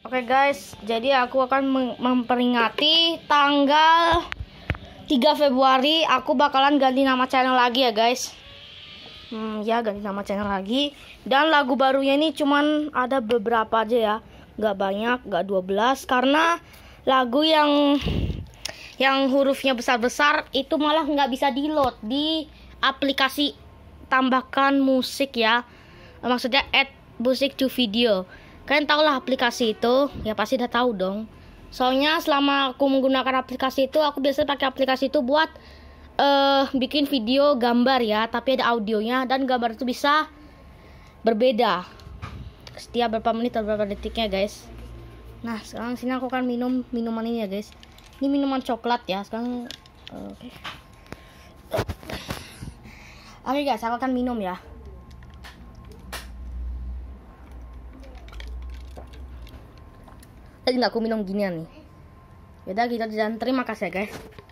Oke okay guys, jadi aku akan memperingati tanggal 3 Februari aku bakalan ganti nama channel lagi ya guys. Hmm, ya ganti nama channel lagi dan lagu barunya ini cuman ada beberapa aja ya. Gak banyak, gak 12 karena lagu yang yang hurufnya besar-besar itu malah nggak bisa di-load di aplikasi tambahkan musik ya. Maksudnya add musik to video. Kalian tau lah aplikasi itu, ya pasti udah tahu dong. Soalnya selama aku menggunakan aplikasi itu, aku biasa pakai aplikasi itu buat uh, bikin video gambar ya, tapi ada audionya dan gambar itu bisa berbeda setiap berapa menit atau berapa detiknya guys. Nah sekarang sini aku akan minum minuman ini ya guys. Ini minuman coklat ya. Sekarang eh, oke. okay. Oke okay, guys, aku akan minum ya. tadi nggak aku minum ginian nih yaudah kita jalan terima kasih ya guys